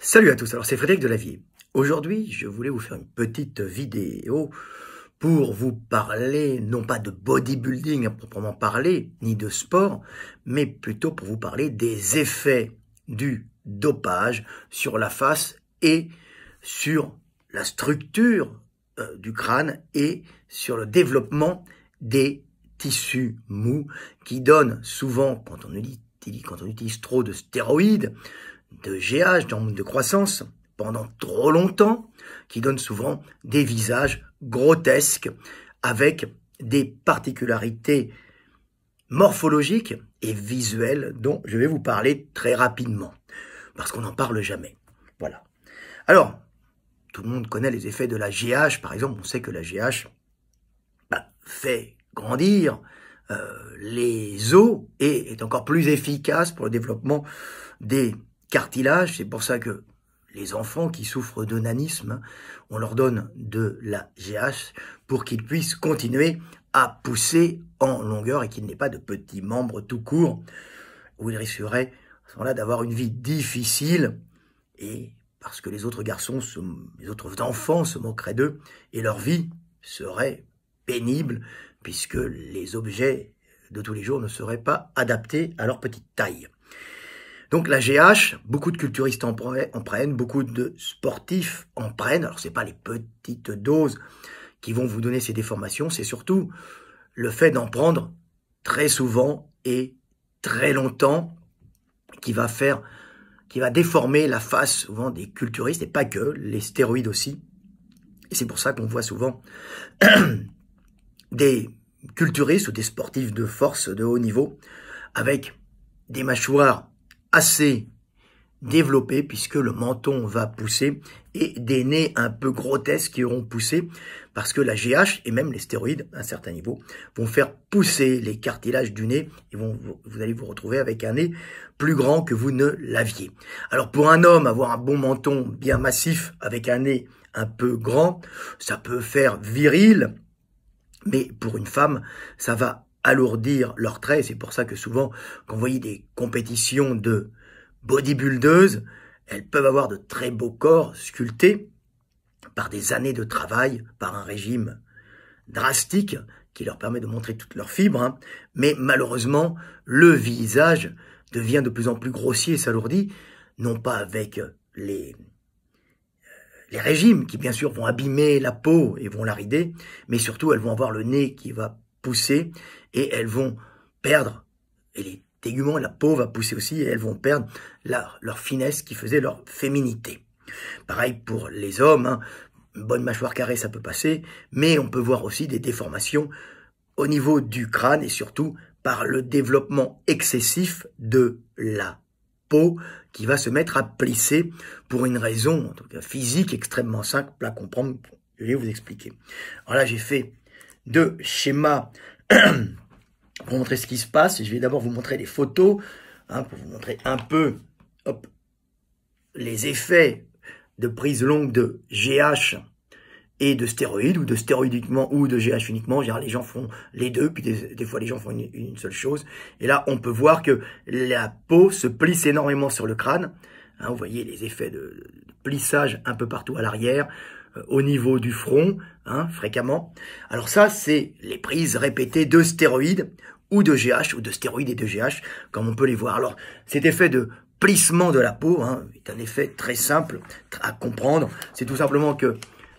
Salut à tous, alors c'est Frédéric Delavier. Aujourd'hui, je voulais vous faire une petite vidéo pour vous parler, non pas de bodybuilding à proprement parler, ni de sport, mais plutôt pour vous parler des effets du dopage sur la face et sur la structure euh, du crâne et sur le développement des tissus mous qui donnent souvent, quand on utilise trop de stéroïdes, de GH, donc de croissance, pendant trop longtemps, qui donne souvent des visages grotesques avec des particularités morphologiques et visuelles dont je vais vous parler très rapidement, parce qu'on n'en parle jamais. Voilà. Alors, tout le monde connaît les effets de la GH, par exemple, on sait que la GH bah, fait grandir euh, les os et est encore plus efficace pour le développement des cartilage. C'est pour ça que les enfants qui souffrent de nanisme, on leur donne de la GH pour qu'ils puissent continuer à pousser en longueur et qu'ils n'aient pas de petits membres tout courts où ils risqueraient à ce moment-là d'avoir une vie difficile et parce que les autres garçons, les autres enfants se moqueraient d'eux et leur vie serait pénible puisque les objets de tous les jours ne seraient pas adaptés à leur petite taille. Donc la GH, beaucoup de culturistes en, prennent, beaucoup de sportifs en prennent. Alors ce n'est pas les petites doses qui vont vous donner ces déformations, c'est surtout le fait d'en prendre très souvent et très longtemps qui va faire qui va déformer la face souvent des culturistes et pas que, les stéroïdes aussi. Et c'est pour ça qu'on voit souvent des culturistes ou des sportifs de force de haut niveau avec des mâchoires assez développé puisque le menton va pousser et des nez un peu grotesques qui auront poussé parce que la GH et même les stéroïdes à un certain niveau vont faire pousser les cartilages du nez et vont, vous allez vous retrouver avec un nez plus grand que vous ne l'aviez. Alors pour un homme, avoir un bon menton bien massif avec un nez un peu grand, ça peut faire viril, mais pour une femme, ça va alourdir leurs traits. C'est pour ça que souvent, quand vous voyez des compétitions de bodybuildeuses, elles peuvent avoir de très beaux corps sculptés par des années de travail, par un régime drastique qui leur permet de montrer toutes leurs fibres. Hein. Mais malheureusement, le visage devient de plus en plus grossier et s'alourdit, non pas avec euh, les, euh, les régimes qui bien sûr vont abîmer la peau et vont la rider, mais surtout elles vont avoir le nez qui va pousser et elles vont perdre, et les téguments, la peau va pousser aussi, et elles vont perdre leur finesse qui faisait leur féminité. Pareil pour les hommes, hein. une bonne mâchoire carrée, ça peut passer, mais on peut voir aussi des déformations au niveau du crâne et surtout par le développement excessif de la peau qui va se mettre à plisser pour une raison en physique extrêmement simple à comprendre. Je vais vous expliquer. Alors j'ai fait de schéma pour montrer ce qui se passe. Je vais d'abord vous montrer des photos, hein, pour vous montrer un peu les effets de prise longue de GH et de stéroïdes, ou de stéroïdes ou de GH uniquement. les gens font les deux, puis des, fois les gens font une, seule chose. Et là, on peut voir que la peau se plisse énormément sur le crâne. Hein, vous voyez les effets de plissage un peu partout à l'arrière. Euh, au niveau du front, hein, fréquemment. Alors ça, c'est les prises répétées de stéroïdes ou de GH, ou de stéroïdes et de GH, comme on peut les voir. Alors, cet effet de plissement de la peau hein, est un effet très simple à comprendre. C'est tout simplement que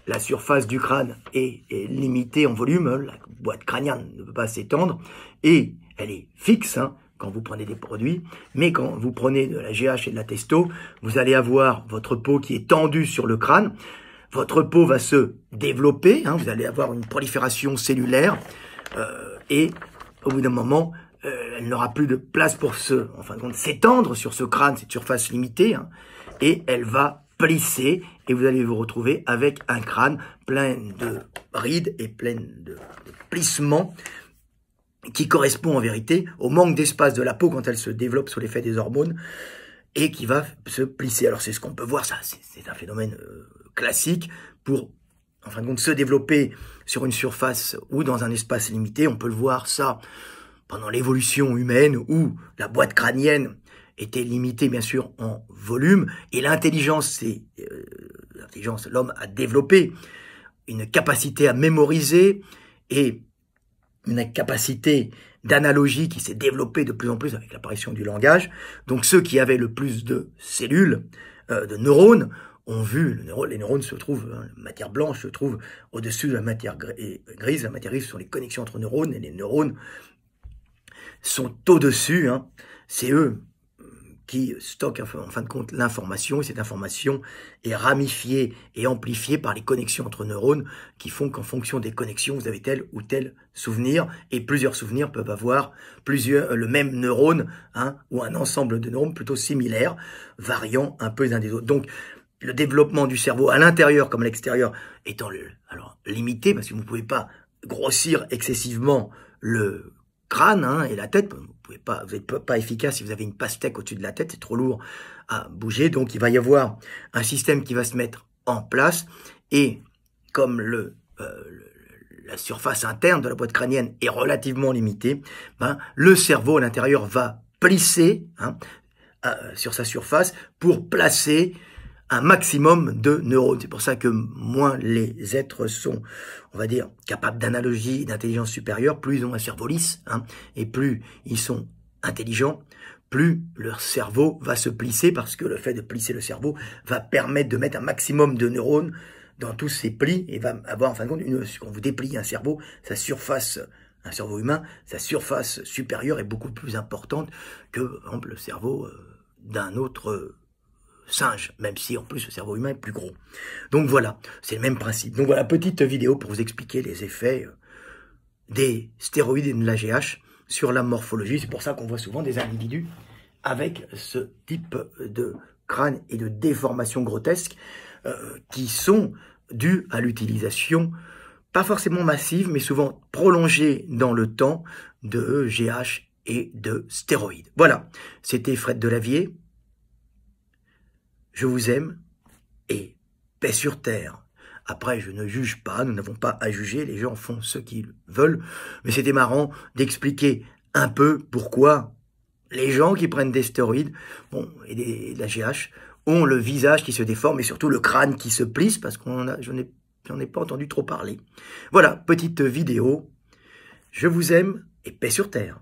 la surface du crâne est, limitée en volume, hein, la boîte crânienne ne peut pas s'étendre, et elle est fixe, quand vous prenez des produits, mais quand vous prenez de la GH et de la testo, vous allez avoir votre peau qui est tendue sur le crâne votre peau va se développer, hein, vous allez avoir une prolifération cellulaire, euh, et au bout d'un moment, euh, elle n'aura plus de place pour se, en s'étendre sur ce crâne, cette surface limitée, hein, et elle va plisser, et vous allez vous retrouver avec un crâne plein de rides et plein de, plissements, qui correspond en vérité au manque d'espace de la peau quand elle se développe sous l'effet des hormones et qui va se plisser. Alors c'est ce qu'on peut voir, ça c'est un phénomène euh, classique pour, en fin de compte, se développer sur une surface ou dans un espace limité. On peut le voir ça pendant l'évolution humaine où la boîte crânienne était limitée bien sûr en volume et l'intelligence, c'est euh, l'intelligence, l'homme a développé une capacité à mémoriser et une capacité d'analogie qui s'est développée de plus en plus avec l'apparition du langage. Donc ceux qui avaient le plus de cellules euh, de neurones ont vu, les neurones se trouvent, hein, la matière blanche se trouve au-dessus de la matière grise, la matière grise sont les connexions entre neurones, et les neurones sont au-dessus, hein. c'est eux qui stocke en fin de compte l'information, et cette information est ramifiée et amplifiée par les connexions entre neurones qui font qu'en fonction des connexions, vous avez tel ou tel souvenir, et plusieurs souvenirs peuvent avoir plusieurs, euh, le même neurone, hein, ou un ensemble de neurones plutôt similaires, variant un peu les uns des autres. Donc, le développement du cerveau à l'intérieur comme à l'extérieur étant alors, limité, parce que vous ne pouvez pas grossir excessivement le crâne hein, et la tête. Vous pas, n'êtes pas efficace si vous avez une pastèque au-dessus de la tête, c'est trop lourd à bouger. Donc il va y avoir un système qui va se mettre en place et comme euh, la surface interne de la boîte crânienne est relativement limitée, ben, le cerveau à l'intérieur va plisser hein, euh, sur sa surface pour placer un maximum de neurones. C'est pour ça que moins les êtres sont, on va dire, capables d'analogie, d'intelligence supérieure, plus ils ont un cerveau lisse, hein, et plus ils sont intelligents, plus leur cerveau va se plisser, parce que le fait de plisser le cerveau va permettre de mettre un maximum de neurones dans tous ces plis, et va avoir en fin de compte, une, quand vous déplie un cerveau, sa surface un cerveau humain, sa surface supérieure est beaucoup plus importante que, par exemple, le cerveau euh, d'un autre singe, même si en plus le cerveau humain est plus gros. Donc voilà, c'est le même principe. Donc voilà, petite vidéo pour vous expliquer les effets euh, des stéroïdes et de la GH sur la morphologie. C'est pour ça qu'on voit souvent des individus avec ce type de crâne et de déformation grotesque euh, qui sont dus à l'utilisation, pas forcément massive, mais souvent prolongée dans le temps de GH et de stéroïdes. Voilà, c'était Fred Delavier je vous aime et paix sur terre. Après, je ne juge pas, nous n'avons pas à juger, les gens font ce qu'ils veulent, mais c'était marrant d'expliquer un peu pourquoi les gens qui prennent des stéroïdes et, des, de la GH ont le visage qui se déforme et surtout le crâne qui se plisse parce qu'on a, j'en ai pas entendu trop parler. Voilà, petite vidéo. Je vous aime et paix sur terre.